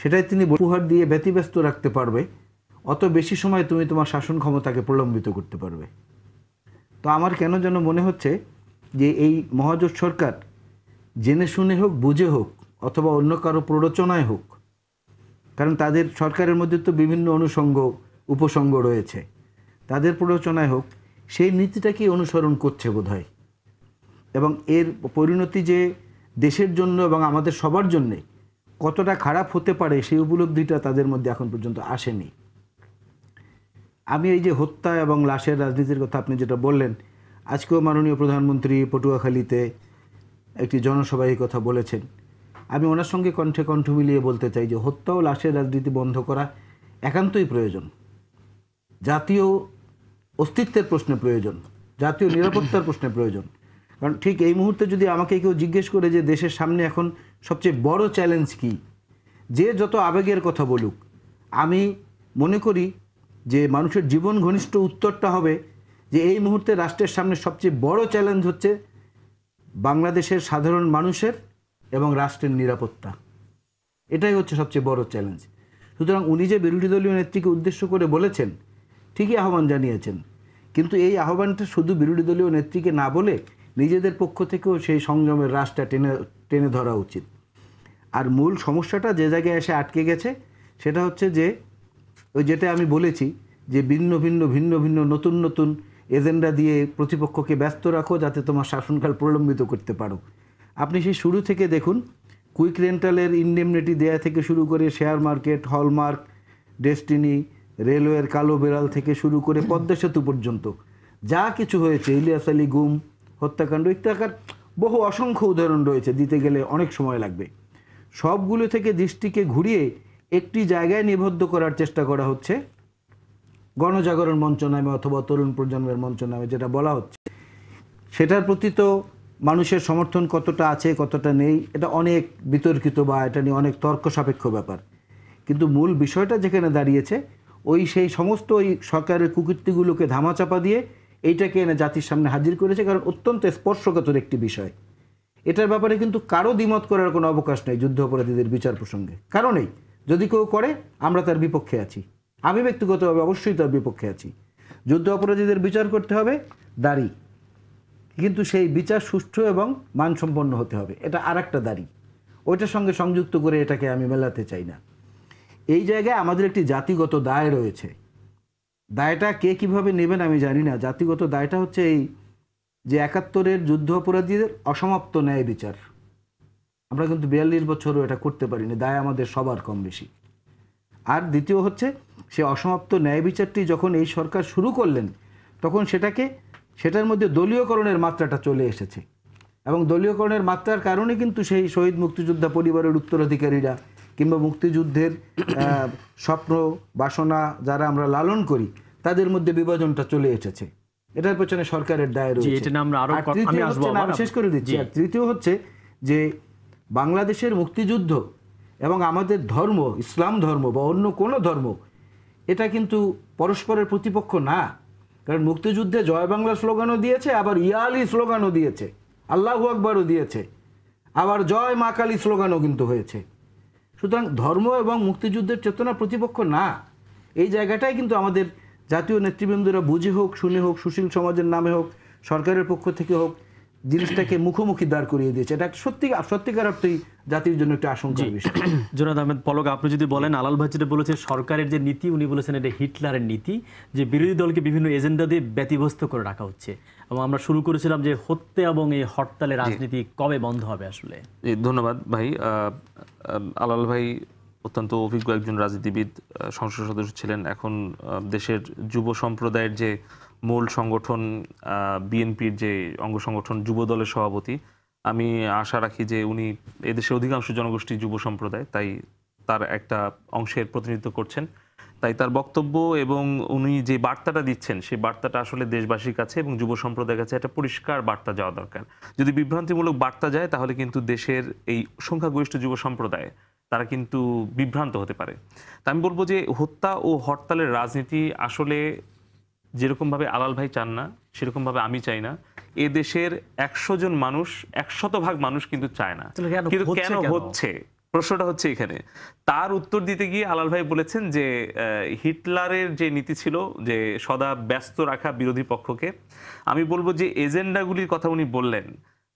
সেটাই তিনি উপহার দিয়ে ব্যতিব্যস্ত রাখতে পারবে অত বেশি সময় তুমি তোমার শাসন ক্ষমতাকে প্রলম্বিত করতে পারবে তো আমার কেন যেন মনে হচ্ছে যে এই মহাজোট সরকার জেনে শুনে হোক বুঝে হোক অথবা অন্য কারো প্ররোচনায় হোক কারণ তাদের সরকারের মধ্যে তো বিভিন্ন অনুষঙ্গ উপসঙ্গ রয়েছে তাদের প্ররোচনায় হোক সেই নীতিটাকেই অনুসরণ করছে বোধহয় এবং এর পরিণতি যে দেশের জন্য এবং আমাদের সবার জন্যে কতটা খারাপ হতে পারে সেই উপলব্ধিটা তাদের মধ্যে এখন পর্যন্ত আসেনি আমি এই যে হত্যা এবং লাশের রাজনীতির কথা আপনি যেটা বললেন আজকেও মাননীয় প্রধানমন্ত্রী পটুয়াখালীতে একটি জনসভায় কথা বলেছেন আমি ওনার সঙ্গে কণ্ঠে কণ্ঠ মিলিয়ে বলতে চাই যে হত্যা ও লাশের রাজনীতি বন্ধ করা একান্তই প্রয়োজন জাতীয় অস্তিত্বের প্রশ্নে প্রয়োজন জাতীয় নিরাপত্তার প্রশ্নে প্রয়োজন কারণ ঠিক এই মুহূর্তে যদি আমাকে কেউ জিজ্ঞেস করে যে দেশের সামনে এখন সবচেয়ে বড় চ্যালেঞ্জ কি যে যত আবেগের কথা বলুক আমি মনে করি যে মানুষের জীবন ঘনিষ্ঠ উত্তরটা হবে যে এই মুহূর্তে রাষ্ট্রের সামনে সবচেয়ে বড় চ্যালেঞ্জ হচ্ছে বাংলাদেশের সাধারণ মানুষের এবং রাষ্ট্রের নিরাপত্তা এটাই হচ্ছে সবচেয়ে বড় চ্যালেঞ্জ সুতরাং উনি যে বিরোধী দলীয় নেত্রীকে উদ্দেশ্য করে বলেছেন ঠিকই আহ্বান জানিয়েছেন কিন্তু এই আহ্বানটা শুধু বিরোধী দলীয় নেত্রীকে না বলে নিজেদের পক্ষ থেকেও সেই সংযমের রাশটা টেনে টেনে ধরা উচিত আর মূল সমস্যাটা যে জায়গায় এসে আটকে গেছে সেটা হচ্ছে যে ওই যেটা আমি বলেছি যে ভিন্ন ভিন্ন ভিন্ন ভিন্ন নতুন নতুন এজেন্ডা দিয়ে প্রতিপক্ষকে ব্যস্ত রাখো যাতে তোমার শাসনকাল প্রলম্বিত করতে পারো আপনি সেই শুরু থেকে দেখুন কুইক রেন্টালের ইন্ডেমনিটি দেয়া থেকে শুরু করে শেয়ার মার্কেট হলমার্ক ডেস্টিনি রেলওয়ের কালো বেড়াল থেকে শুরু করে পদ্মা সেতু পর্যন্ত যা কিছু হয়েছে ইলিয়াস আলী গুম হত্যাকাণ্ড ইত্যাকার বহু অসংখ্য উদাহরণ রয়েছে দিতে গেলে অনেক সময় লাগবে সবগুলো থেকে দৃষ্টিকে ঘুরিয়ে একটি জায়গায় নিবদ্ধ করার চেষ্টা করা হচ্ছে গণজাগরণ মঞ্চ নামে অথবা তরুণ প্রজন্মের মঞ্চ নামে যেটা বলা হচ্ছে সেটার প্রতি তো মানুষের সমর্থন কতটা আছে কতটা নেই এটা অনেক বিতর্কিত বা এটা নিয়ে অনেক তর্ক সাপেক্ষ ব্যাপার কিন্তু মূল বিষয়টা যেখানে দাঁড়িয়েছে ওই সেই সমস্ত ওই সরকারের কুকীর্তিগুলোকে ধামাচাপা দিয়ে এইটাকে এনে জাতির সামনে হাজির করেছে কারণ অত্যন্ত স্পর্শকাতর একটি বিষয় এটার ব্যাপারে কিন্তু কারো দ্বিমত করার কোনো অবকাশ নেই যুদ্ধ অপরাধীদের বিচার প্রসঙ্গে কারণেই যদি কেউ করে আমরা তার বিপক্ষে আছি আমি ব্যক্তিগতভাবে অবশ্যই তার বিপক্ষে আছি যুদ্ধ অপরাধীদের বিচার করতে হবে দাড়ি কিন্তু সেই বিচার সুষ্ঠু এবং মানসম্পন্ন হতে হবে এটা আর একটা দাড়ি ওইটার সঙ্গে সংযুক্ত করে এটাকে আমি মেলাতে চাই না এই জায়গায় আমাদের একটি জাতিগত দায় রয়েছে দায়টা কে কিভাবে নেবেন আমি জানি না জাতিগত দায়টা হচ্ছে এই যে একাত্তরের যুদ্ধ অপরাধীদের অসমাপ্ত ন্যায় বিচার আমরা কিন্তু বিয়াল্লিশ বছরও এটা করতে পারিনি দায় আমাদের সবার কম বেশি আর দ্বিতীয় হচ্ছে সে অসমাপ্ত ন্যায় বিচারটি যখন এই সরকার শুরু করলেন তখন সেটাকে সেটার মধ্যে দলীয়করণের মাত্রাটা চলে এসেছে এবং দলীয়করণের মাত্রার কারণে কিন্তু সেই শহীদ মুক্তিযোদ্ধা পরিবারের উত্তরাধিকারীরা কিংবা মুক্তিযুদ্ধের স্বপ্ন বাসনা যারা আমরা লালন করি তাদের মধ্যে বিভাজনটা চলে এসেছে এটার পেছনে সরকারের দায় রয়েছে শেষ করে দিচ্ছি আর তৃতীয় হচ্ছে যে বাংলাদেশের মুক্তিযুদ্ধ এবং আমাদের ধর্ম ইসলাম ধর্ম বা অন্য কোনো ধর্ম এটা কিন্তু পরস্পরের প্রতিপক্ষ না কারণ মুক্তিযুদ্ধে জয় বাংলা স্লোগানও দিয়েছে আবার ইয়ালি স্লোগানও দিয়েছে আল্লাহ আকবরও দিয়েছে আবার জয় মাকালি স্লোগানও কিন্তু হয়েছে সুতরাং ধর্ম এবং মুক্তিযুদ্ধের চেতনা প্রতিপক্ষ না এই জায়গাটাই কিন্তু আমাদের জাতীয় নেতৃবৃন্দরা বুঝে হোক শুনে হোক সুশীল সমাজের নামে হোক সরকারের পক্ষ থেকে হোক জিনিসটাকে মুখোমুখি দাঁড় করিয়ে দিয়েছে এটা সত্যি সত্যিকার অর্থেই জাতির জন্য একটা আশঙ্কার বিষয় জোনাদ আহমেদ পলক আপনি যদি বলেন আলাল ভাই যেটা বলেছে সরকারের যে নীতি উনি বলেছেন এটা হিটলারের নীতি যে বিরোধী দলকে বিভিন্ন এজেন্ডা দিয়ে ব্যতিব্যস্ত করে রাখা হচ্ছে এবং আমরা শুরু করেছিলাম যে হত্যা এবং এই হরতালের রাজনীতি কবে বন্ধ হবে আসলে ধন্যবাদ ভাই আলাল ভাই অত্যন্ত অভিজ্ঞ একজন রাজনীতিবিদ সংসদ সদস্য ছিলেন এখন দেশের যুব সম্প্রদায়ের যে মূল সংগঠন বিএনপির যে অঙ্গ সংগঠন যুব দলের সভাপতি আমি আশা রাখি যে উনি এদেশের অধিকাংশ জনগোষ্ঠী যুব সম্প্রদায় তাই তার একটা অংশের প্রতিনিধিত্ব করছেন তাই তার বক্তব্য এবং উনি যে বার্তাটা দিচ্ছেন সেই বার্তাটা আসলে দেশবাসীর কাছে এবং যুব সম্প্রদায়ের কাছে একটা পরিষ্কার বার্তা যাওয়া দরকার যদি বিভ্রান্তিমূলক বার্তা যায় তাহলে কিন্তু দেশের এই সংখ্যাগরিষ্ঠ যুব সম্প্রদায় তারা কিন্তু বিভ্রান্ত হতে পারে তা আমি বলবো যে হত্যা ও হরতালের রাজনীতি আসলে যেরকমভাবে আলাল ভাই চান না সেরকমভাবে আমি চাই না এ দেশের একশো জন মানুষ একশত ভাগ মানুষ কিন্তু চায় না কিন্তু কেন হচ্ছে প্রশ্নটা হচ্ছে এখানে তার উত্তর দিতে গিয়ে হালাল ভাই বলেছেন যে হিটলারের যে নীতি ছিল যে সদা ব্যস্ত রাখা বিরোধী পক্ষকে আমি বলবো যে এজেন্ডাগুলির কথা উনি বললেন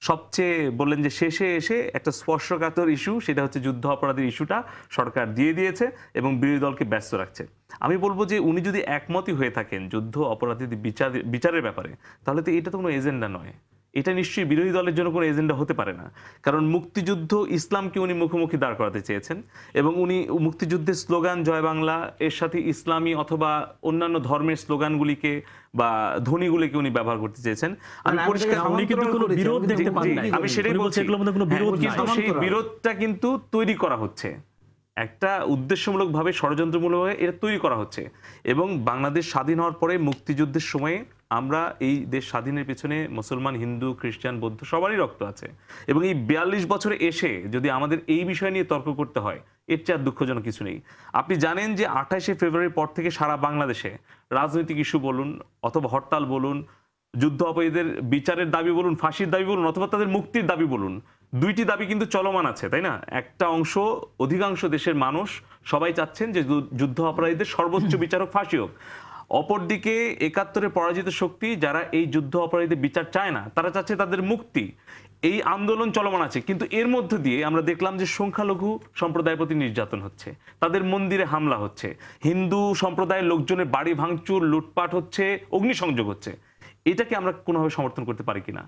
সবচেয়ে বললেন যে শেষে এসে একটা স্পর্শকাতর ইস্যু সেটা হচ্ছে যুদ্ধ অপরাধের ইস্যুটা সরকার দিয়ে দিয়েছে এবং বিরোধী দলকে ব্যস্ত রাখছে আমি বলবো যে উনি যদি একমতই হয়ে থাকেন যুদ্ধ অপরাধীদের বিচার বিচারের ব্যাপারে তাহলে তো এটা তো কোনো এজেন্ডা নয় এটা নিশ্চয়ই বিরোধী দলের জন্য কোনো এজেন্ডা হতে পারে না কারণ মুক্তিযুদ্ধ ইসলামকে উনি মুখোমুখি দাঁড় করাতে চেয়েছেন এবং উনি মুক্তিযুদ্ধের স্লোগান জয় বাংলা এর সাথে ইসলামী অথবা অন্যান্য ধর্মের স্লোগানগুলিকে বা ধ্বনিগুলিকে উনি ব্যবহার করতে চেয়েছেন আমি মানে পরিষ্কার আমি সেটাই বলছি হ্যাঁ, সেই বিরোধটা কিন্তু তৈরি করা হচ্ছে একটা উদ্দেশ্যমূলকভাবে ষড়যন্ত্রমূলকভাবে এটা তৈরি করা হচ্ছে এবং বাংলাদেশ স্বাধীন হওয়ার পরে মুক্তিযুদ্ধের সময়ে আমরা এই দেশ স্বাধীনের পিছনে মুসলমান হিন্দু খ্রিস্টান বৌদ্ধ সবারই রক্ত আছে এবং এই বিয়াল্লিশ বছরে এসে যদি আমাদের এই বিষয় নিয়ে তর্ক করতে হয় এর চেয়ে আর দুঃখজনক কিছু নেই আপনি জানেন যে আঠাশে ফেব্রুয়ারির পর থেকে সারা বাংলাদেশে রাজনৈতিক ইস্যু বলুন অথবা হরতাল বলুন যুদ্ধ অপরাধীদের বিচারের দাবি বলুন ফাঁসির দাবি বলুন অথবা তাদের মুক্তির দাবি বলুন দুইটি দাবি কিন্তু চলমান আছে তাই না একটা অংশ অধিকাংশ দেশের মানুষ সবাই চাচ্ছেন যে যুদ্ধ অপরাধীদের সর্বোচ্চ বিচারক ফাঁসি হোক অপরদিকে একাত্তরে পরাজিত শক্তি যারা এই যুদ্ধ অপরাধীদের বিচার চায় না তারা চাচ্ছে তাদের মুক্তি এই আন্দোলন চলমান আছে কিন্তু এর মধ্যে দিয়ে আমরা দেখলাম যে সংখ্যালঘু সম্প্রদায়ের প্রতি নির্যাতন হচ্ছে তাদের মন্দিরে হামলা হচ্ছে হিন্দু সম্প্রদায়ের লোকজনের বাড়ি ভাঙচুর লুটপাট হচ্ছে অগ্নিসংযোগ হচ্ছে এটাকে আমরা কোনোভাবে সমর্থন করতে পারি কিনা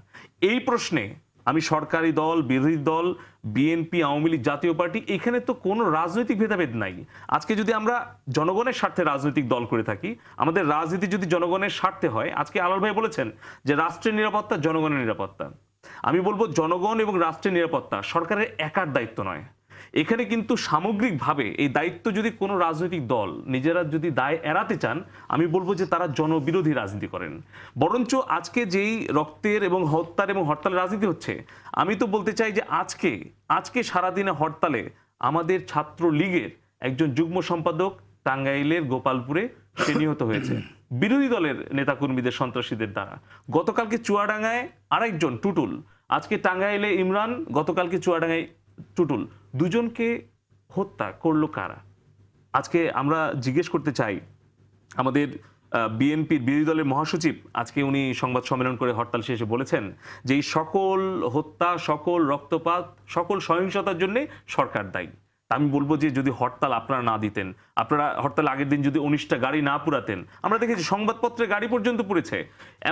এই প্রশ্নে আমি সরকারি দল বিরোধী দল বিএনপি আওয়ামী লীগ জাতীয় পার্টি এখানে তো কোনো রাজনৈতিক ভেদাভেদ নাই আজকে যদি আমরা জনগণের স্বার্থে রাজনৈতিক দল করে থাকি আমাদের রাজনীতি যদি জনগণের স্বার্থে হয় আজকে আলোর ভাই বলেছেন যে রাষ্ট্রের নিরাপত্তা জনগণের নিরাপত্তা আমি বলবো জনগণ এবং রাষ্ট্রের নিরাপত্তা সরকারের একার দায়িত্ব নয় এখানে কিন্তু সামগ্রিকভাবে এই দায়িত্ব যদি কোনো রাজনৈতিক দল নিজেরা যদি দায় এড়াতে চান আমি বলবো যে তারা জনবিরোধী রাজনীতি করেন বরঞ্চ আজকে যেই রক্তের এবং হত্যার এবং হরতালের রাজনীতি হচ্ছে আমি তো বলতে চাই যে আজকে আজকে সারাদিনে হরতালে আমাদের ছাত্র লীগের একজন যুগ্ম সম্পাদক টাঙ্গাইলের গোপালপুরে সে নিহত হয়েছে বিরোধী দলের নেতাকর্মীদের সন্ত্রাসীদের দ্বারা গতকালকে চুয়াডাঙ্গায় আরেকজন টুটুল আজকে টাঙ্গাইলে ইমরান গতকালকে চুয়াডাঙ্গায় টুটুল দুজনকে হত্যা করলো কারা আজকে আমরা জিজ্ঞেস করতে চাই আমাদের বিএনপির বিরোধী দলের মহাসচিব আজকে উনি সংবাদ সম্মেলন করে হরতাল শেষে বলেছেন যে এই সকল হত্যা সকল রক্তপাত সকল সহিংসতার জন্যে সরকার দায়ী আমি বলবো যে যদি হরতাল আপনারা না দিতেন আপনারা হরতাল আগের দিন যদি উনিশটা গাড়ি না পুরাতেন আমরা দেখেছি সংবাদপত্রে গাড়ি পর্যন্ত পুড়েছে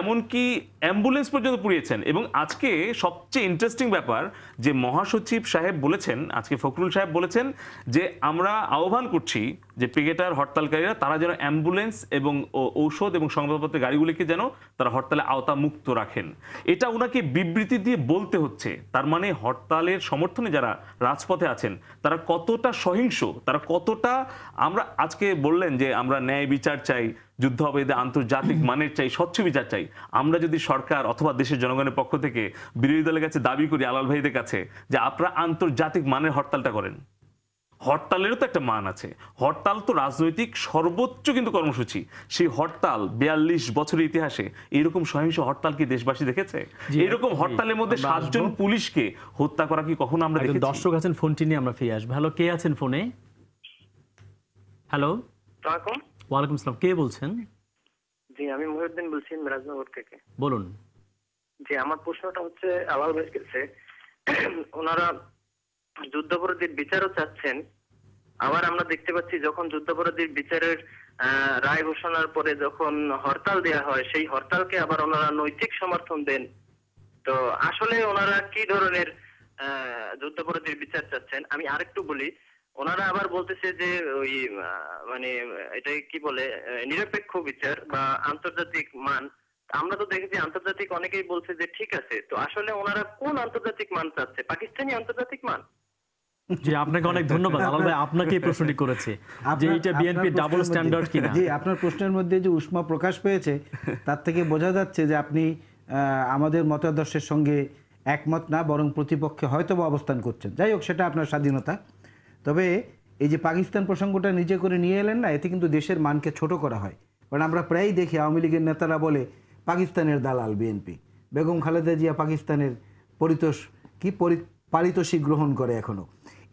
এমনকি অ্যাম্বুলেন্স পর্যন্ত পুড়িয়েছেন এবং আজকে সবচেয়ে ইন্টারেস্টিং ব্যাপার যে মহাসচিব সাহেব বলেছেন আজকে ফখরুল সাহেব বলেছেন যে আমরা আহ্বান করছি যে পিকেটার হরতালকারীরা তারা যেন অ্যাম্বুলেন্স এবং ঔষধ এবং সংবাদপত্রের গাড়িগুলিকে যেন তারা হরতালে আওতা মুক্ত রাখেন এটা ওনাকে বিবৃতি দিয়ে বলতে হচ্ছে তার মানে হরতালের সমর্থনে যারা রাজপথে আছেন তারা কতটা সহিংস তারা কতটা আমরা আজকে বললেন যে আমরা ন্যায় বিচার চাই যুদ্ধ অবৈধে আন্তর্জাতিক মানের চাই স্বচ্ছ বিচার চাই আমরা যদি সরকার অথবা দেশের জনগণের পক্ষ থেকে বিরোধী দলের কাছে দাবি করি আলাল ভাইদের কাছে যে আপনারা আন্তর্জাতিক মানের হরতালটা করেন হরতালেরও তো একটা মান আছে হরতাল তো রাজনৈতিক সর্বোচ্চ কিন্তু কর্মসূচি সেই হরতাল বিয়াল্লিশ বছরের ইতিহাসে এরকম সহিংস হরতাল কি দেশবাসী দেখেছে এরকম হরতালের মধ্যে সাতজন পুলিশকে হত্যা করা কি কখনো আমরা দর্শক আছেন ফোনটি নিয়ে আমরা ফিরে আসবো হ্যালো কে আছেন ফোনে হ্যালো ওয়ালাইকুম আসসালাম কে বলছেন জি আমি বলছি মিরাজনগর থেকে বলুন জি আমার প্রশ্নটা হচ্ছে আলাল কাছে ওনারা যুদ্ধাপরাধীর বিচারও চাচ্ছেন আবার আমরা দেখতে পাচ্ছি যখন যুদ্ধাপরাধীর বিচারের রায় ঘোষণার পরে যখন হরতাল দেয়া হয় সেই হরতালকে আবার ওনারা নৈতিক সমর্থন দেন তো আসলে ওনারা কি ধরনের যুদ্ধাপরাধীর বিচার চাচ্ছেন আমি আরেকটু বলি ওনারা আবার বলতেছে যে ওই মানে এটা কি বলে নিরপেক্ষ বিচার বা আন্তর্জাতিক মান আমরা তো দেখেছি আন্তর্জাতিক অনেকেই বলছে যে ঠিক আছে তো আসলে ওনারা কোন আন্তর্জাতিক মান চাচ্ছে পাকিস্তানি আন্তর্জাতিক মান জি আপনাকে অনেক ধন্যবাদ আলাল ভাই আপনাকে প্রশ্নটি করেছে যে এটা বিএনপি ডাবল স্ট্যান্ডার্ড কিনা জি আপনার প্রশ্নের মধ্যে যে উষ্মা প্রকাশ পেয়েছে তার থেকে বোঝা যাচ্ছে যে আপনি আমাদের মতাদর্শের সঙ্গে একমত না বরং প্রতিপক্ষে হয়তো অবস্থান করছেন যাই হোক সেটা আপনার স্বাধীনতা তবে এই যে পাকিস্তান প্রসঙ্গটা নিজে করে নিয়ে এলেন না এতে কিন্তু দেশের মানকে ছোট করা হয় কারণ আমরা প্রায়ই দেখি আওয়ামী লীগের নেতারা বলে পাকিস্তানের দালাল বিএনপি বেগম খালেদা জিয়া পাকিস্তানের পরিতোষ কি পারিতোষিক গ্রহণ করে এখনও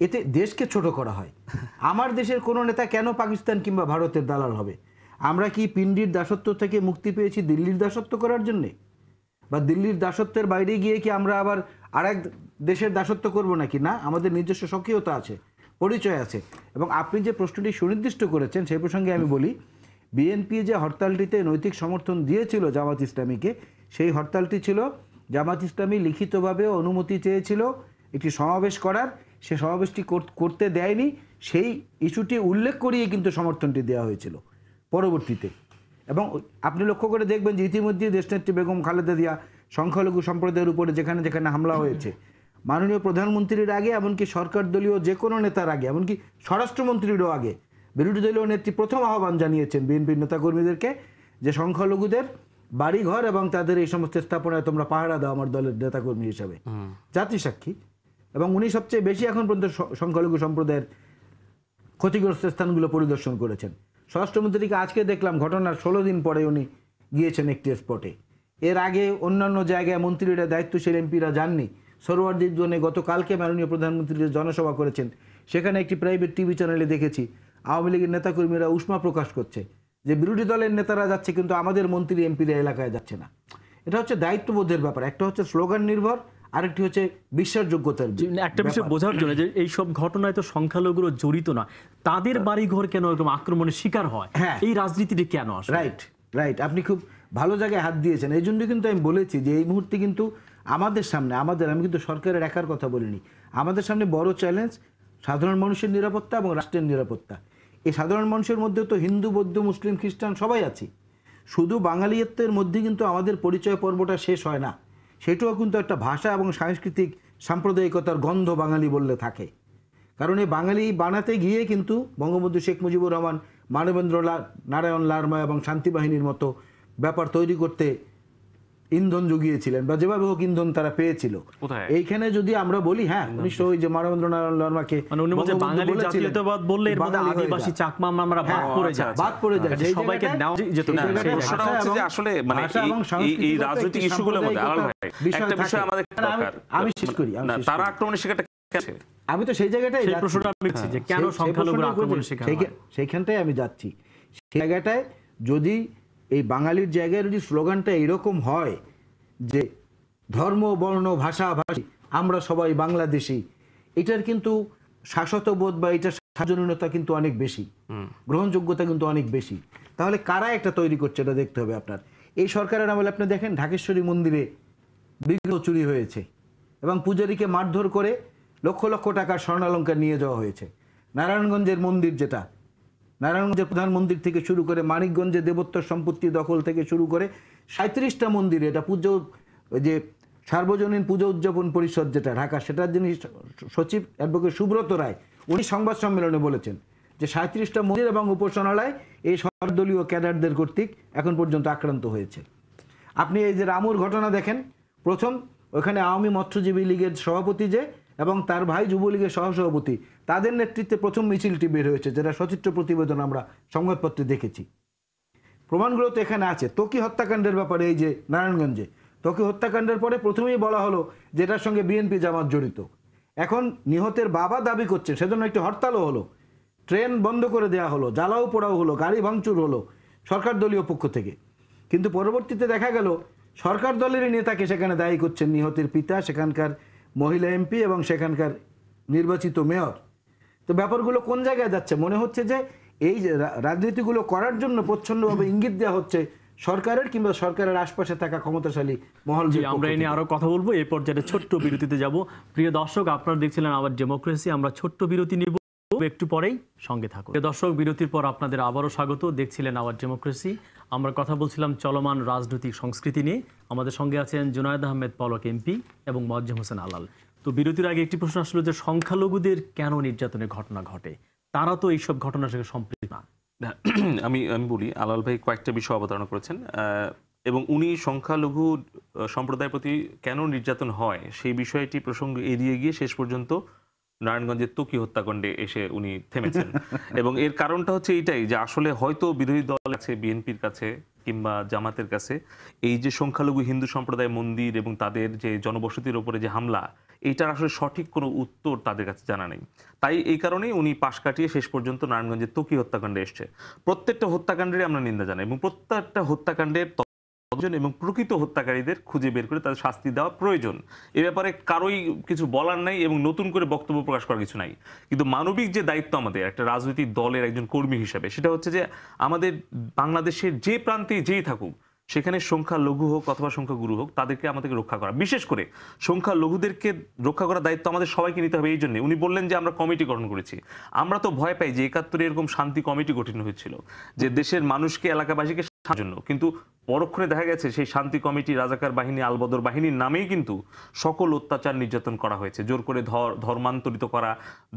এতে দেশকে ছোট করা হয় আমার দেশের কোনো নেতা কেন পাকিস্তান কিংবা ভারতের দালাল হবে আমরা কি পিণ্ডির দাসত্ব থেকে মুক্তি পেয়েছি দিল্লির দাসত্ব করার জন্যে বা দিল্লির দাসত্বের বাইরে গিয়ে কি আমরা আবার আরেক দেশের দাসত্ব করব নাকি না আমাদের নিজস্ব সক্রিয়তা আছে পরিচয় আছে এবং আপনি যে প্রশ্নটি সুনির্দিষ্ট করেছেন সেই প্রসঙ্গে আমি বলি বিএনপি যে হরতালটিতে নৈতিক সমর্থন দিয়েছিল জামাত ইসলামীকে সেই হরতালটি ছিল জামাত ইসলামী লিখিতভাবে অনুমতি চেয়েছিল একটি সমাবেশ করার সে সমাবেশটি করতে দেয়নি সেই ইস্যুটি উল্লেখ করিয়ে কিন্তু সমর্থনটি দেওয়া হয়েছিল পরবর্তীতে এবং আপনি লক্ষ্য করে দেখবেন যে ইতিমধ্যে দেশনেত্রী বেগম খালেদা দিয়া সংখ্যালঘু সম্প্রদায়ের উপরে যেখানে যেখানে হামলা হয়েছে মাননীয় প্রধানমন্ত্রীর আগে এমনকি সরকার দলীয় যে কোনো নেতার আগে এমনকি স্বরাষ্ট্রমন্ত্রীরও আগে বিরোধী দলীয় নেত্রী প্রথম আহ্বান জানিয়েছেন বিএনপির নেতাকর্মীদেরকে যে সংখ্যালঘুদের বাড়িঘর এবং তাদের এই সমস্ত স্থাপনায় তোমরা পাহারা দাও আমার দলের নেতাকর্মী হিসাবে জাতি সাক্ষী এবং উনি সবচেয়ে বেশি এখন পর্যন্ত সংখ্যালঘু সম্প্রদায়ের ক্ষতিগ্রস্ত স্থানগুলো পরিদর্শন করেছেন স্বরাষ্ট্রমন্ত্রীকে আজকে দেখলাম ঘটনার ষোলো দিন পরে উনি গিয়েছেন একটি স্পটে এর আগে অন্যান্য জায়গায় মন্ত্রীরা দায়িত্বশীল এমপিরা যাননি সরোয়ারদের জন্য গতকালকে মাননীয় প্রধানমন্ত্রী যে জনসভা করেছেন সেখানে একটি প্রাইভেট টিভি চ্যানেলে দেখেছি আওয়ামী লীগের নেতাকর্মীরা উষ্মা প্রকাশ করছে যে বিরোধী দলের নেতারা যাচ্ছে কিন্তু আমাদের মন্ত্রী এমপিরা এলাকায় যাচ্ছে না এটা হচ্ছে দায়িত্ববোধের ব্যাপার একটা হচ্ছে স্লোগান নির্ভর আরেকটি হচ্ছে বিশ্বাসযোগ্যতার মানে একটা বিষয় বোঝার জন্য যে এই সব ঘটনায় তো সংখ্যালঘুগুলো জড়িত না তাদের হ্যাঁ। বাড়িঘর কেন এরকম আক্রমণের শিকার হয় হ্যাঁ এই রাজনীতিটি কেন রাইট রাইট আপনি খুব ভালো জায়গায় হাত দিয়েছেন এই জন্য কিন্তু আমি বলেছি যে এই মুহূর্তে কিন্তু আমাদের সামনে আমাদের আমি কিন্তু সরকারের একার কথা বলিনি আমাদের সামনে বড় চ্যালেঞ্জ সাধারণ মানুষের নিরাপত্তা এবং রাষ্ট্রের নিরাপত্তা এই সাধারণ মানুষের মধ্যে তো হিন্দু বৌদ্ধ মুসলিম খ্রিস্টান সবাই আছে শুধু বাঙালিত্বের মধ্যে কিন্তু আমাদের পরিচয় পর্বটা শেষ হয় না সেটাও কিন্তু একটা ভাষা এবং সাংস্কৃতিক সাম্প্রদায়িকতার গন্ধ বাঙালি বললে থাকে কারণ এই বাঙালি বানাতে গিয়ে কিন্তু বঙ্গবন্ধু শেখ মুজিবুর রহমান মানবেন্দ্র লাল নারায়ণ লারমা এবং শান্তিবাহিনীর মতো ব্যাপার তৈরি করতে ইন্ধন জুগিয়েছিলেন বা যেভাবে হোক ইন্ধন তারা পেয়েছিল এইখানে যদি আমরা বলি হ্যাঁ উনিশশো ওই যে মানবেন্দ্র নারায়ণ লর্মাকে রাজনৈতিক মানে আমি শেষ করি তারা আমি তো সেই জায়গাটাই কেন সেখানটাই আমি যাচ্ছি সেই জায়গাটায় যদি এই বাঙালির জায়গায় যদি স্লোগানটা এরকম হয় যে ধর্ম বর্ণ ভাষাভাষী আমরা সবাই বাংলাদেশি এটার কিন্তু শাসতবোধ বা এটার সাজনীয়তা কিন্তু অনেক বেশি গ্রহণযোগ্যতা কিন্তু অনেক বেশি তাহলে কারা একটা তৈরি করছে এটা দেখতে হবে আপনার এই সরকারের আমলে আপনি দেখেন ঢাকেশ্বরী মন্দিরে বিগ্রহ চুরি হয়েছে এবং পূজারীকে মারধর করে লক্ষ লক্ষ টাকার স্বর্ণালঙ্কার নিয়ে যাওয়া হয়েছে নারায়ণগঞ্জের মন্দির যেটা নারায়ণগঞ্জের প্রধান মন্দির থেকে শুরু করে মানিকগঞ্জে দেবত্ব সম্পত্তি দখল থেকে শুরু করে সাঁত্রিশটা মন্দিরে এটা পুজো যে সার্বজনীন পুজো উদযাপন পরিষদ যেটা ঢাকা সেটার যিনি সচিব অ্যাডভোকেট সুব্রত রায় উনি সংবাদ সম্মেলনে বলেছেন যে সাঁত্রিশটা মন্দির এবং উপাসনালয় এই সর্বদলীয় ক্যাডারদের কর্তৃক এখন পর্যন্ত আক্রান্ত হয়েছে আপনি এই যে রামুর ঘটনা দেখেন প্রথম ওখানে আওয়ামী মৎস্যজীবী লীগের সভাপতি যে এবং তার ভাই যুবলীগের সহসভাপতি তাদের নেতৃত্বে প্রথম মিছিলটি বের হয়েছে যেটা সচিত্র প্রতিবেদন আমরা সংবাদপত্রে দেখেছি প্রমাণগুলো তো এখানে আছে তকি হত্যাকাণ্ডের ব্যাপারে এই যে নারায়ণগঞ্জে তকি হত্যাকাণ্ডের পরে প্রথমেই বলা হলো যেটার সঙ্গে বিএনপি জামাত জড়িত এখন নিহতের বাবা দাবি করছে সেজন্য একটি হরতালও হলো ট্রেন বন্ধ করে দেওয়া হলো জ্বালাও পোড়াও হলো গাড়ি ভাঙচুর হলো সরকার দলীয় পক্ষ থেকে কিন্তু পরবর্তীতে দেখা গেল সরকার দলেরই নেতাকে সেখানে দায়ী করছেন নিহতের পিতা সেখানকার মহিলা এমপি এবং সেখানকার নির্বাচিত মেয়র তো ব্যাপারগুলো কোন জায়গায় যাচ্ছে মনে হচ্ছে যে এই রাজনীতিগুলো করার জন্য প্রচ্ছন্নভাবে ইঙ্গিত দেওয়া হচ্ছে সরকারের কিংবা সরকারের আশপাশে থাকা ক্ষমতাশালী মহল জি আমরা এনে আরও কথা বলবো এই পর্যায়ে ছোট্ট বিরতিতে যাব প্রিয় দর্শক আপনারা দেখছিলেন আবার ডেমোক্রেসি আমরা ছোট্ট বিরতি নিব একটু পরেই সঙ্গে থাকুন দর্শক বিরতির পর আপনাদের আবারও স্বাগত দেখছিলেন আওয়ার ডেমোক্রেসি আমরা কথা বলছিলাম চলমান রাজনৈতিক সংস্কৃতি নিয়ে আমাদের সঙ্গে আছেন জুনায়দ আহমেদ পলক এমপি এবং মজ্জম হোসেন আলাল তো বিরতির আগে একটি প্রশ্ন আসলো যে সংখ্যালঘুদের কেন নির্যাতনের ঘটনা ঘটে তারা তো এইসব ঘটনার সঙ্গে সম্পৃক্ত না আমি আমি বলি আলাল ভাই কয়েকটা বিষয় অবতারণা করেছেন এবং উনি সংখ্যালঘু সম্প্রদায়ের প্রতি কেন নির্যাতন হয় সেই বিষয়টি প্রসঙ্গ এড়িয়ে গিয়ে শেষ পর্যন্ত নারায়ণগঞ্জের তুকি হত্যাকাণ্ডে এসে উনি থেমেছেন এবং এর কারণটা হচ্ছে এইটাই যে আসলে হয়তো বিরোধী দল আছে বিএনপির কাছে কিংবা জামাতের কাছে এই যে সংখ্যালঘু হিন্দু সম্প্রদায় মন্দির এবং তাদের যে জনবসতির ওপরে যে হামলা এটার আসলে সঠিক কোনো উত্তর তাদের কাছে জানা নেই তাই এই কারণেই উনি পাশ কাটিয়ে শেষ পর্যন্ত নারায়ণগঞ্জের তকি হত্যাকাণ্ডে এসছে প্রত্যেকটা হত্যাকাণ্ডেরই আমরা নিন্দা জানাই এবং প্রত্যেকটা হত্যাকাণ্ডের অর্জন এবং প্রকৃত হত্যাকারীদের খুঁজে বের করে তাদের শাস্তি দেওয়া প্রয়োজন এ ব্যাপারে কারোই কিছু বলার নাই এবং নতুন করে বক্তব্য প্রকাশ করার কিছু নাই কিন্তু মানবিক যে দায়িত্ব আমাদের একটা রাজনৈতিক দলের একজন কর্মী হিসাবে সেটা হচ্ছে যে আমাদের বাংলাদেশের যে প্রান্তে যেই থাকুক সেখানে সংখ্যা লঘু হোক অথবা সংখ্যা গুরু হোক তাদেরকে আমাদেরকে রক্ষা করা বিশেষ করে সংখ্যা লঘুদেরকে রক্ষা করার দায়িত্ব আমাদের সবাইকে নিতে হবে এই জন্য উনি বললেন যে আমরা কমিটি গঠন করেছি আমরা তো ভয় পাই যে একাত্তরে এরকম শান্তি কমিটি গঠিত হয়েছিল যে দেশের মানুষকে এলাকাবাসীকে জন্য কিন্তু পরক্ষণে দেখা গেছে সেই শান্তি কমিটি রাজাকার বাহিনী আলবদর বাহিনীর নামেই কিন্তু সকল অত্যাচার নির্যাতন করা হয়েছে জোর করে ধর্মান্তরিত করা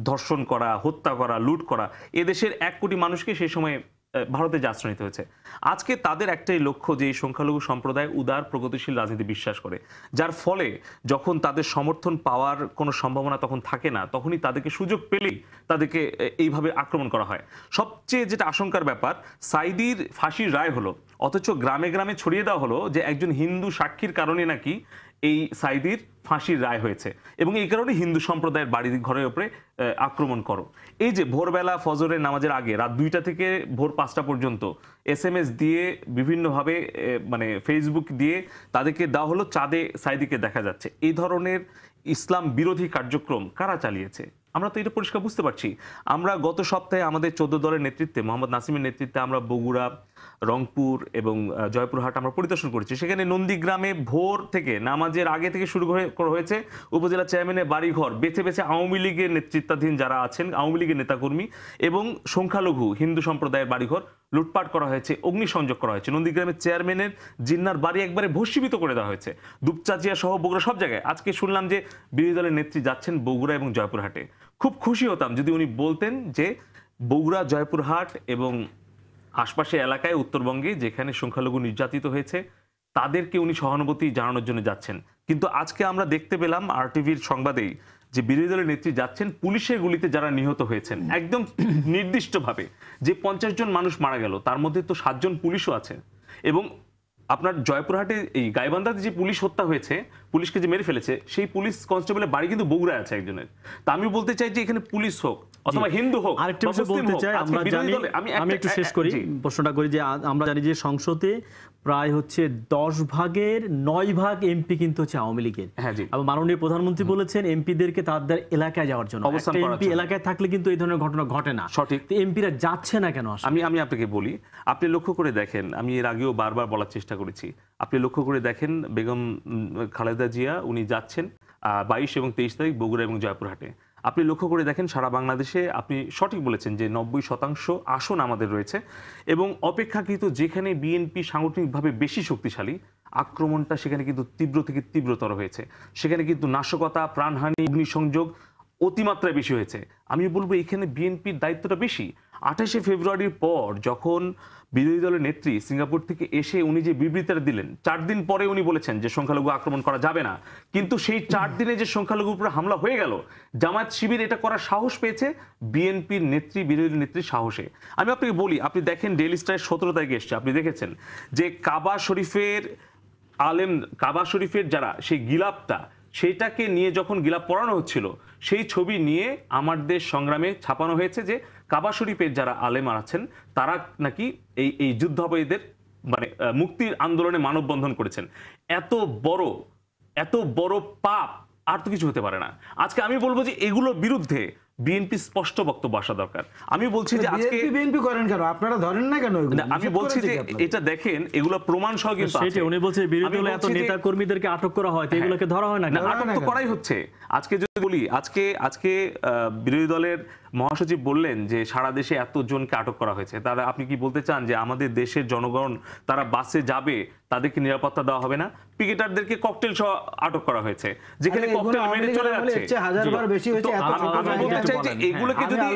ধর্ষণ করা হত্যা করা লুট করা এদেশের এক কোটি মানুষকে সেই সময় ভারতে যে আশ্রয় নিতে হয়েছে আজকে তাদের একটাই লক্ষ্য যে এই সংখ্যালঘু সম্প্রদায় উদার প্রগতিশীল রাজনীতি বিশ্বাস করে যার ফলে যখন তাদের সমর্থন পাওয়ার কোনো সম্ভাবনা তখন থাকে না তখনই তাদেরকে সুযোগ পেলেই তাদেরকে এইভাবে আক্রমণ করা হয় সবচেয়ে যেটা আশঙ্কার ব্যাপার সাইদির ফাঁসির রায় হলো অথচ গ্রামে গ্রামে ছড়িয়ে দেওয়া হলো যে একজন হিন্দু সাক্ষীর কারণে নাকি এই সাইদির ফাঁসির রায় হয়েছে এবং এই কারণে হিন্দু সম্প্রদায়ের বাড়ির ঘরের ওপরে আক্রমণ করো এই যে ভোরবেলা ফজরের নামাজের আগে রাত দুইটা থেকে ভোর পাঁচটা পর্যন্ত এস এম এস দিয়ে বিভিন্নভাবে মানে ফেসবুক দিয়ে তাদেরকে দেওয়া হলো চাঁদে সাইদিকে দেখা যাচ্ছে এই ধরনের ইসলাম বিরোধী কার্যক্রম কারা চালিয়েছে আমরা তো এটা পরিষ্কার বুঝতে পারছি আমরা গত সপ্তাহে আমাদের চোদ্দ দলের নেতৃত্বে মোহাম্মদ নাসিমের নেতৃত্বে আমরা বগুড়া রংপুর এবং জয়পুরহাট আমরা পরিদর্শন করেছি সেখানে নন্দীগ্রামে ভোর থেকে নামাজের আগে থেকে শুরু করে হয়েছে উপজেলা চেয়ারম্যানের বাড়িঘর বেছে বেছে আওয়ামী লীগের নেতৃত্বাধীন যারা আছেন আওয়ামী লীগের নেতাকর্মী এবং সংখ্যালঘু হিন্দু সম্প্রদায়ের বাড়িঘর লুটপাট করা হয়েছে অগ্নিসংযোগ করা হয়েছে নন্দীগ্রামের চেয়ারম্যানের জিন্নার বাড়ি একবারে ভস্মীভূত করে দেওয়া হয়েছে দুপচাচিয়া সহ বগুড়া সব জায়গায় আজকে শুনলাম যে বিরোধী দলের নেত্রী যাচ্ছেন বগুড়া এবং জয়পুরহাটে খুব খুশি হতাম যদি উনি বলতেন যে বগুড়া জয়পুরহাট এবং আশপাশের এলাকায় উত্তরবঙ্গে যেখানে সংখ্যালঘু নির্যাতিত হয়েছে তাদেরকে উনি সহানুভূতি জানানোর জন্য যাচ্ছেন কিন্তু আজকে আমরা দেখতে পেলাম আর টিভির সংবাদেই যে বিরোধী দলের নেত্রী যাচ্ছেন পুলিশের গুলিতে যারা নিহত হয়েছেন একদম নির্দিষ্টভাবে যে পঞ্চাশ জন মানুষ মারা গেল তার মধ্যে তো সাতজন পুলিশও আছে এবং আপনার জয়পুরহাটে এই গাইবান্ধাতে যে পুলিশ হত্যা হয়েছে পুলিশকে যে মেরে ফেলেছে সেই পুলিশ কনস্টেবলের বাড়ি কিন্তু বগুড়ায় আছে একজনের তা আমি বলতে চাই যে এখানে পুলিশ হোক অথবা হিন্দু হোক আরেকটা বিষয় বলতে চাই আমরা জানি আমি একটু শেষ হ্যাঁ, করি প্রশ্নটা করি যে আমরা জানি যে সংসদে প্রায় হচ্ছে দশ ভাগের নয় ভাগ এমপি কিন্তু হচ্ছে আওয়ামী লীগের আবার হ্যাঁ, মাননীয় প্রধানমন্ত্রী বলেছেন এমপিদেরকে তাদের এলাকায় যাওয়ার জন্য এমপি এলাকায় থাকলে কিন্তু এই ধরনের ঘটনা ঘটে না সঠিক এমপিরা যাচ্ছে না কেন আমি আমি আপনাকে বলি আপনি লক্ষ্য করে দেখেন আমি এর আগেও বারবার বলার চেষ্টা করেছি আপনি লক্ষ্য করে দেখেন বেগম খালেদা জিয়া উনি যাচ্ছেন বাইশ এবং তেইশ তারিখ বগুড়া এবং জয়পুরহাটে আপনি লক্ষ্য করে দেখেন সারা বাংলাদেশে আপনি সঠিক বলেছেন যে নব্বই শতাংশ আসন আমাদের রয়েছে এবং অপেক্ষাকৃত যেখানে বিএনপি সাংগঠনিকভাবে বেশি শক্তিশালী আক্রমণটা সেখানে কিন্তু তীব্র থেকে তীব্রতর হয়েছে সেখানে কিন্তু নাশকতা প্রাণহানি অগ্নিসংযোগ অতিমাত্রায় বেশি হয়েছে আমি বলবো এখানে বিএনপির দায়িত্বটা বেশি আঠাশে ফেব্রুয়ারির পর যখন বিরোধী দলের নেত্রী সিঙ্গাপুর থেকে এসে উনি যে বিবৃতিটা দিলেন চার দিন পরে উনি বলেছেন যে সংখ্যালঘু আক্রমণ করা যাবে না কিন্তু সেই চার দিনে যে সংখ্যালঘু উপরে হামলা হয়ে গেল জামায়াত শিবির এটা করার সাহস পেয়েছে বিএনপির নেত্রী বিরোধী নেত্রীর সাহসে আমি আপনাকে বলি আপনি দেখেন ডেলি স্টার সতেরো তারিখে এসছে আপনি দেখেছেন যে কাবা শরীফের আলেম কাবা শরীফের যারা সেই গিলাপটা সেইটাকে নিয়ে যখন গিলাপ পড়ানো হচ্ছিল সেই ছবি নিয়ে আমাদের সংগ্রামে ছাপানো হয়েছে যে কাবা শরীফের যারা আলেমার আছেন তারা নাকি এই এই যুদ্ধাবয়ীদের মানে মুক্তির আন্দোলনে মানববন্ধন করেছেন এত বড় এত বড় পাপ আর তো কিছু হতে পারে না আজকে আমি বলবো যে এগুলো বিরুদ্ধে বিএনপি স্পষ্ট বক্তব্য আসা দরকার আমি বলছি যে আজকে বিএনপি করেন কেন আপনারা ধরেন না কেন আমি বলছি যে এটা দেখেন এগুলো প্রমাণ সহ কিন্তু আছে উনি বলছে বিরোধী দলে এত নেতা কর্মীদেরকে আটক করা হয় তো হ্যাঁ। এগুলোকে ধরা হয় না আটক তো করাই হচ্ছে আজকে যদি বলি আজকে আজকে বিরোধী দলের মহাসচিব বললেন যে সারা দেশে এতজনকে আটক করা হয়েছে তারা আপনি কি বলতে চান যে আমাদের দেশের জনগণ তারা বাসে যাবে তাদেরকে নিরাপত্তা দেওয়া হবে না পিকেটারদেরকে ককটেল সহ আটক করা হয়েছে যেখানে ককটেল মেনে চলে যাচ্ছে হাজারবার বেশি হয়েছে এগুলোকে যদি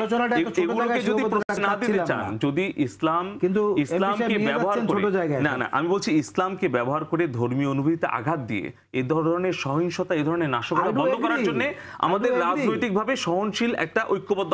এগুলোকে যদি না দিতে চান যদি ইসলাম কিন্তু ইসলামকে ব্যবহার করে না না আমি বলছি ইসলামকে ব্যবহার করে ধর্মীয় অনুভূতিতে আঘাত দিয়ে এই ধরনের সহিংসতা এই ধরনের নাশকতা বন্ধ করার জন্য আমাদের রাজনৈতিকভাবে সহনশীল একটা ঐক্যবদ্ধ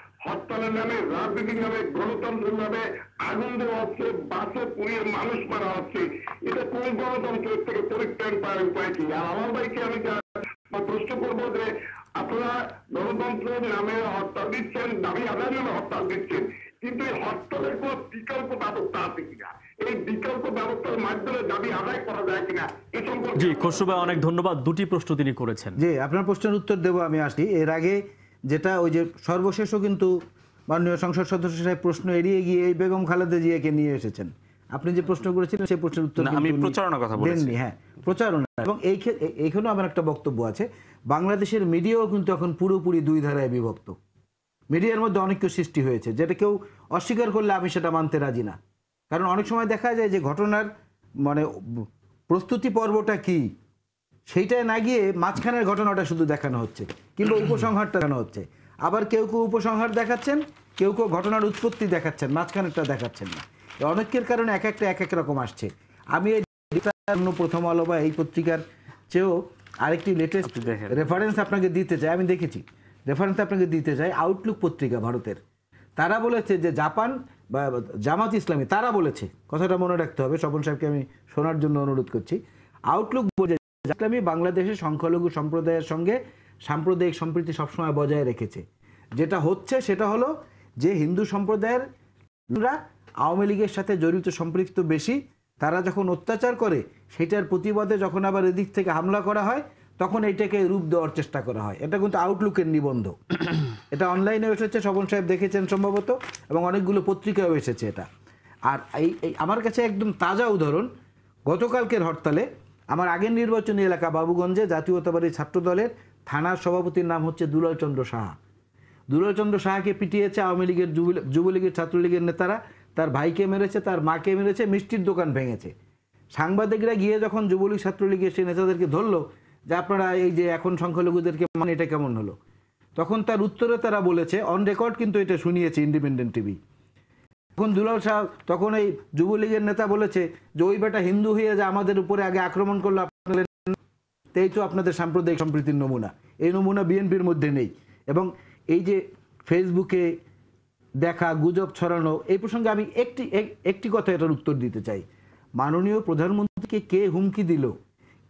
হরতালের নামে রাজনীতির নামে গণতন্ত্রের নামে আগুন দেওয়া হচ্ছে বাসে পুড়িয়ে মানুষ মারা হচ্ছে এটা কোন গণতন্ত্রের থেকে পরিত্রাণ পাওয়ার উপায় কি আর আমার ভাইকে আমি প্রশ্ন করবো যে আপনারা গণতন্ত্রের নামে হরতাল দিচ্ছেন দাবি আদায় নামে হরতাল দিচ্ছেন কিন্তু এই হরতালের কোন বিকল্প ব্যবস্থা আছে কিনা এই বিকল্প মাধ্যমে দাবি আদায় করা যায় কিনা জি খসরু অনেক ধন্যবাদ দুটি প্রশ্ন তিনি করেছেন জি আপনার প্রশ্নের উত্তর দেবো আমি আসি এর আগে যেটা ওই যে সর্বশেষও কিন্তু মাননীয় সংসদ সদস্য সাহেব প্রশ্ন এড়িয়ে গিয়ে এই বেগম খালেদা জিয়াকে নিয়ে এসেছেন আপনি যে প্রশ্ন করেছিলেন সেই প্রশ্নের উত্তর আমি প্রচারণার কথা বলেছি হ্যাঁ প্রচারণা এবং এই এইখানেও আমার একটা বক্তব্য আছে বাংলাদেশের মিডিয়াও কিন্তু এখন পুরোপুরি দুই ধারায় বিভক্ত মিডিয়ার মধ্যে অনেক কিছু সৃষ্টি হয়েছে যেটা কেউ অস্বীকার করলে আমি সেটা মানতে রাজি না কারণ অনেক সময় দেখা যায় যে ঘটনার মানে প্রস্তুতি পর্বটা কী সেইটায় না গিয়ে মাঝখানের ঘটনাটা শুধু দেখানো হচ্ছে কিংবা উপসংহারটা দেখানো হচ্ছে আবার কেউ কেউ উপসংহার দেখাচ্ছেন কেউ কেউ ঘটনার উৎপত্তি দেখাচ্ছেন মাঝখানেরটা দেখাচ্ছেন না অনেকের কারণে এক একটা এক এক রকম আসছে আমি প্রথম আলো বা এই পত্রিকার চেয়েও আরেকটি লেটেস্ট রেফারেন্স আপনাকে দিতে চাই আমি দেখেছি রেফারেন্স আপনাকে দিতে চাই আউটলুক পত্রিকা ভারতের তারা বলেছে যে জাপান বা জামাত ইসলামী তারা বলেছে কথাটা মনে রাখতে হবে স্বপন সাহেবকে আমি শোনার জন্য অনুরোধ করছি আউটলুক বলে ইসলামী বাংলাদেশের সংখ্যালঘু সম্প্রদায়ের সঙ্গে সাম্প্রদায়িক সম্প্রীতি সবসময় বজায় রেখেছে যেটা হচ্ছে সেটা হলো যে হিন্দু সম্প্রদায়ের আওয়ামী লীগের সাথে জড়িত সম্পৃক্ত বেশি তারা যখন অত্যাচার করে সেটার প্রতিবাদে যখন আবার এদিক থেকে হামলা করা হয় তখন এটাকে রূপ দেওয়ার চেষ্টা করা হয় এটা কিন্তু আউটলুকের নিবন্ধ এটা অনলাইনে এসেছে সবন সাহেব দেখেছেন সম্ভবত এবং অনেকগুলো পত্রিকাও এসেছে এটা আর এই আমার কাছে একদম তাজা উদাহরণ গতকালকের হরতালে আমার আগের নির্বাচনী এলাকা বাবুগঞ্জে জাতীয়তাবাদী ছাত্র দলের থানার সভাপতির নাম হচ্ছে চন্দ্র সাহা চন্দ্র সাহাকে পিটিয়েছে আওয়ামী লীগের যুবলীগের ছাত্রলীগের নেতারা তার ভাইকে মেরেছে তার মাকে মেরেছে মিষ্টির দোকান ভেঙেছে সাংবাদিকরা গিয়ে যখন যুবলীগ ছাত্রলীগের সেই নেতাদেরকে ধরলো যে আপনারা এই যে এখন সংখ্যালঘুদেরকে মানে এটা কেমন হলো তখন তার উত্তরে তারা বলেছে অন রেকর্ড কিন্তু এটা শুনিয়েছে ইন্ডিপেন্ডেন্ট টিভি এখন দুলাল সাহেব তখন এই যুবলীগের নেতা বলেছে যে ওই বেটা হিন্দু হয়ে যে আমাদের উপরে আগে আক্রমণ করলো আপনাদের তো আপনাদের সাম্প্রদায়িক সম্প্রীতির নমুনা এই নমুনা বিএনপির মধ্যে নেই এবং এই যে ফেসবুকে দেখা গুজব ছড়ানো এই প্রসঙ্গে আমি একটি একটি কথা এটার উত্তর দিতে চাই মাননীয় প্রধানমন্ত্রীকে কে হুমকি দিল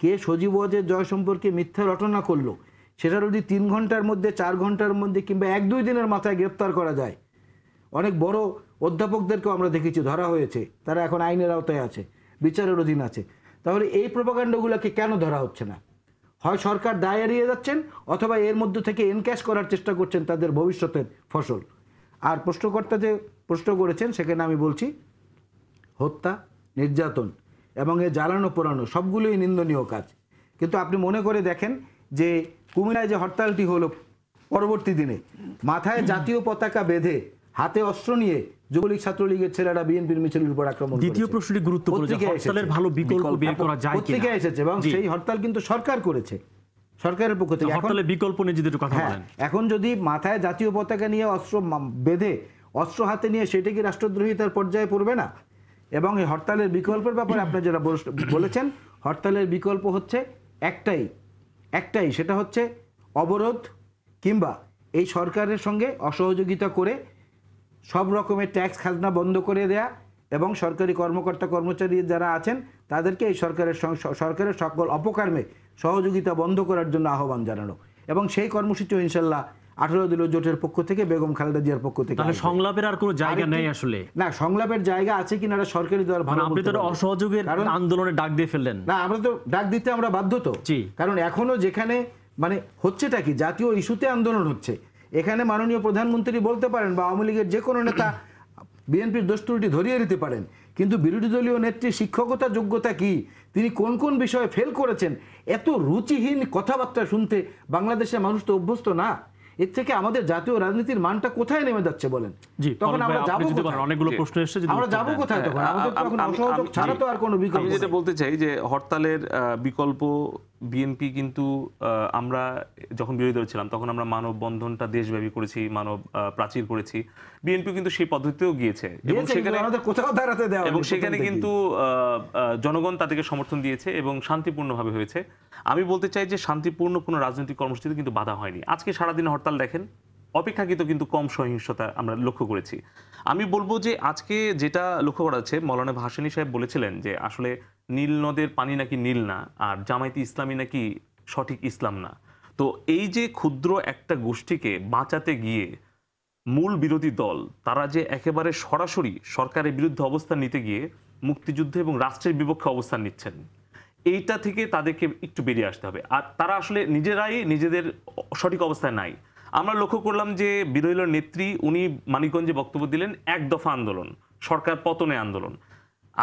কে সজীব ওয়াজের জয় সম্পর্কে মিথ্যা রটনা করলো সেটা যদি তিন ঘন্টার মধ্যে চার ঘন্টার মধ্যে কিংবা এক দুই দিনের মাথায় গ্রেপ্তার করা যায় অনেক বড় অধ্যাপকদেরকেও আমরা দেখেছি ধরা হয়েছে তারা এখন আইনের আওতায় আছে বিচারের অধীন আছে তাহলে এই প্রোপাগান্ডগুলোকে কেন ধরা হচ্ছে না হয় সরকার দায় এড়িয়ে যাচ্ছেন অথবা এর মধ্যে থেকে এনক্যাশ করার চেষ্টা করছেন তাদের ভবিষ্যতের ফসল আর প্রশ্নকর্তা যে প্রশ্ন করেছেন সেখানে আমি বলছি হত্যা নির্যাতন এবং এ জ্বালানো পোড়ানো সবগুলোই নিন্দনীয় কাজ কিন্তু আপনি মনে করে দেখেন যে কুমিরায় যে হরতালটি হলো পরবর্তী দিনে মাথায় জাতীয় পতাকা বেঁধে হাতে অস্ত্র নিয়ে যুবলীগ ছাত্রলীগের ছেলেরা বিএনপির মিছিলের উপর আক্রমণ দ্বিতীয় প্রশ্নটি গুরুত্বপূর্ণ ভালো বিকল্প বের করা যায় এসেছে এবং সেই হরতাল কিন্তু সরকার করেছে সরকারের পক্ষ থেকে বিকল্প নিয়ে কথা হ্যাঁ, বলেন এখন যদি মাথায় জাতীয় পতাকা নিয়ে অস্ত্র বেঁধে অস্ত্র হাতে নিয়ে সেটা কি রাষ্ট্রদ্রোহিতার পর্যায়ে পড়বে না এবং এই হরতালের বিকল্পের ব্যাপারে আপনি যারা বলেছেন হরতালের বিকল্প হচ্ছে একটাই একটাই সেটা হচ্ছে অবরোধ কিংবা এই সরকারের সঙ্গে অসহযোগিতা করে সব রকমের ট্যাক্স খাজনা বন্ধ করে দেয়া এবং সরকারি কর্মকর্তা কর্মচারী যারা আছেন তাদেরকে এই সরকারের সরকারের সকল অপকর্মে সহযোগিতা বন্ধ করার জন্য আহ্বান জানানো এবং সেই কর্মসূচিও ইনশাল্লাহ আঠারো দলীয় জোটের পক্ষ থেকে বেগম খালেদা জিয়ার পক্ষ থেকে সংলাপের আর কোনো জায়গা নেই আসলে না সংলাপের জায়গা আছে কিনা এটা সরকারি দল মানে ভালো আপনি তো অসহযোগের কারণ আন্দোলনে ডাক দিয়ে ফেললেন না আমরা তো ডাক দিতে আমরা বাধ্য তো কারণ এখনো যেখানে মানে হচ্ছেটা কি জাতীয় ইস্যুতে আন্দোলন হচ্ছে এখানে মাননীয় প্রধানমন্ত্রী বলতে পারেন বা আওয়ামী লীগের যে কোনো নেতা বিএনপির দোস্তুরটি ধরিয়ে দিতে পারেন কিন্তু বিরোধী দলীয় নেত্রী শিক্ষকতা যোগ্যতা কি তিনি কোন কোন বিষয়ে ফেল করেছেন এত রুচিহীন কথাবার্তা শুনতে বাংলাদেশের মানুষ তো অভ্যস্ত না এর থেকে আমাদের জাতীয় রাজনীতির মানটা কোথায় নেমে যাচ্ছে বলেন তখন অনেকগুলো প্রশ্ন এসেছে যেটা বলতে চাই যে হরতালের বিকল্প বিএনপি কিন্তু আমরা যখন বিরোধী দল ছিলাম তখন আমরা মানব বন্ধনটা দেশব্যাপী করেছি মানব প্রাচীর করেছি বিএনপি কিন্তু সেই পদ্ধতিতেও গিয়েছে এবং সেখানে এবং সেখানে কিন্তু জনগণ তাদেরকে সমর্থন দিয়েছে এবং শান্তিপূর্ণভাবে হয়েছে আমি বলতে চাই যে শান্তিপূর্ণ কোনো রাজনৈতিক কর্মসূচিতে কিন্তু বাধা হয়নি আজকে সারাদিন হরতাল দেখেন অপেক্ষাকৃত কিন্তু কম সহিংসতা আমরা লক্ষ্য করেছি আমি বলবো যে আজকে যেটা লক্ষ্য করা যাচ্ছে মৌলানা ভাসানী সাহেব বলেছিলেন যে আসলে নীল নদের পানি নাকি নীল না আর জামাইতি ইসলামী নাকি সঠিক ইসলাম না তো এই যে ক্ষুদ্র একটা গোষ্ঠীকে বাঁচাতে গিয়ে মূল বিরোধী দল তারা যে একেবারে সরাসরি সরকারের বিরুদ্ধে অবস্থান নিতে গিয়ে মুক্তিযুদ্ধ এবং রাষ্ট্রের বিপক্ষে অবস্থান নিচ্ছেন এইটা থেকে তাদেরকে একটু বেরিয়ে আসতে হবে আর তারা আসলে নিজেরাই নিজেদের সঠিক অবস্থায় নাই আমরা লক্ষ্য করলাম যে বিরোধী নেত্রী উনি মানিকগঞ্জে বক্তব্য দিলেন এক দফা আন্দোলন সরকার পতনে আন্দোলন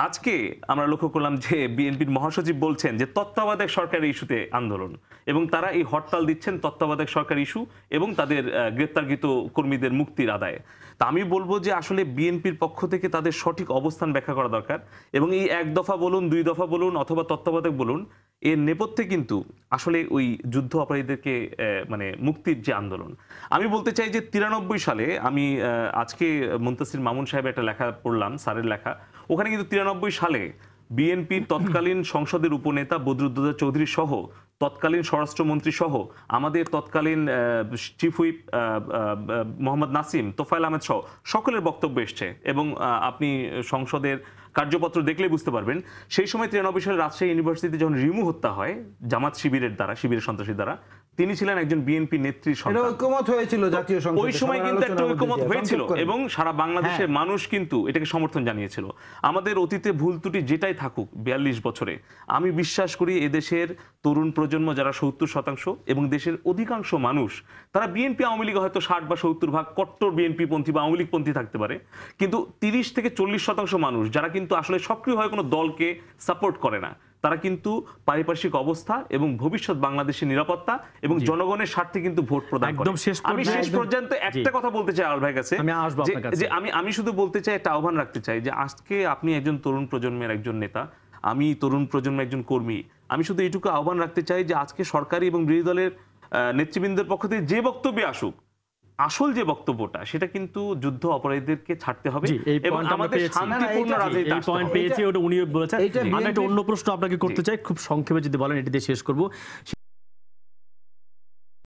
আজকে আমরা লক্ষ্য করলাম যে বিএনপির মহাসচিব বলছেন যে তত্ত্বাবধায়ক সরকার ইস্যুতে আন্দোলন এবং তারা এই হরতাল দিচ্ছেন তত্ত্বাবধায়ক সরকার ইস্যু এবং তাদের গ্রেপ্তারকৃত কর্মীদের মুক্তির আদায় তা আমি বলবো যে আসলে বিএনপির পক্ষ থেকে তাদের সঠিক অবস্থান ব্যাখ্যা করা দরকার এবং এই এক দফা বলুন দুই দফা বলুন অথবা তত্ত্বাবধায়ক বলুন এর নেপথ্যে কিন্তু আসলে ওই যুদ্ধ অপরাধীদেরকে মানে মুক্তির যে আন্দোলন আমি বলতে চাই যে তিরানব্বই সালে আমি আজকে মুন্তাসির মামুন সাহেব একটা লেখা পড়লাম স্যারের লেখা ওখানে কিন্তু তিরানব্বই সালে বিএনপির তৎকালীন সংসদের উপনেতা বদরুদ্দোজা চৌধুরী সহ তৎকালীন স্বরাষ্ট্রমন্ত্রী সহ আমাদের তৎকালীন চিফ হুইপ মোহাম্মদ নাসিম তোফায়েল আহমেদ সহ সকলের বক্তব্য এসছে এবং আপনি সংসদের কার্যপত্র দেখলে বুঝতে পারবেন সেই সময় তিরানব্বই সালে রাজশাহী ইউনিভার্সিটিতে যখন রিমু হত্যা হয় জামাত শিবিরের দ্বারা শিবিরের সন্ত্রাসীর দ্বারা তিনি ছিলেন একজন বিএনপি নেত্রী ঐক্যমত হয়েছিল জাতীয় সংসদ ওই সময় কিন্তু একটা ঐক্যমত হয়েছিল এবং সারা বাংলাদেশের হ্যাঁ। মানুষ কিন্তু এটাকে সমর্থন জানিয়েছিল আমাদের অতীতে ভুল ত্রুটি যেটাই থাকুক বিয়াল্লিশ বছরে আমি বিশ্বাস করি এদেশের তরুণ প্রজন্ম যারা সত্তর শতাংশ এবং দেশের অধিকাংশ মানুষ তারা বিএনপি আওয়ামী লীগ হয়তো ষাট বা সত্তর ভাগ কট্টর বিএনপি পন্থী বা আওয়ামী লীগ পন্থী থাকতে পারে কিন্তু তিরিশ থেকে চল্লিশ শতাংশ মানুষ যারা কিন্তু আসলে সক্রিয় হয় কোনো দলকে সাপোর্ট করে না তারা কিন্তু পারিপার্শ্বিক অবস্থা এবং ভবিষ্যৎ বাংলাদেশের নিরাপত্তা এবং জনগণের স্বার্থে কিন্তু ভোট প্রদান আমি শেষ পর্যন্ত একটা কথা বলতে চাই আর ভাই কাছে যে আমি আমি শুধু বলতে চাই একটা আহ্বান রাখতে চাই যে আজকে আপনি একজন তরুণ প্রজন্মের একজন নেতা আমি তরুণ প্রজন্মের একজন কর্মী আমি শুধু এইটুকু আহ্বান রাখতে চাই যে আজকে সরকারি এবং বিরোধী দলের নেতৃবৃন্দের পক্ষ থেকে যে বক্তব্যে আসুক আসল যে বক্তব্যটা সেটা কিন্তু যুদ্ধ অপরাধীদেরকে ছাড়তে হবে এবং আমাদের শান্তিপূর্ণ রাজনীতি এই পয়েন্ট পেয়েছি ওটা উনি বলেছেন আমি একটা অন্য প্রশ্ন আপনাকে করতে চাই খুব সংক্ষেপে যদি বলেন এটি দিয়ে শেষ করব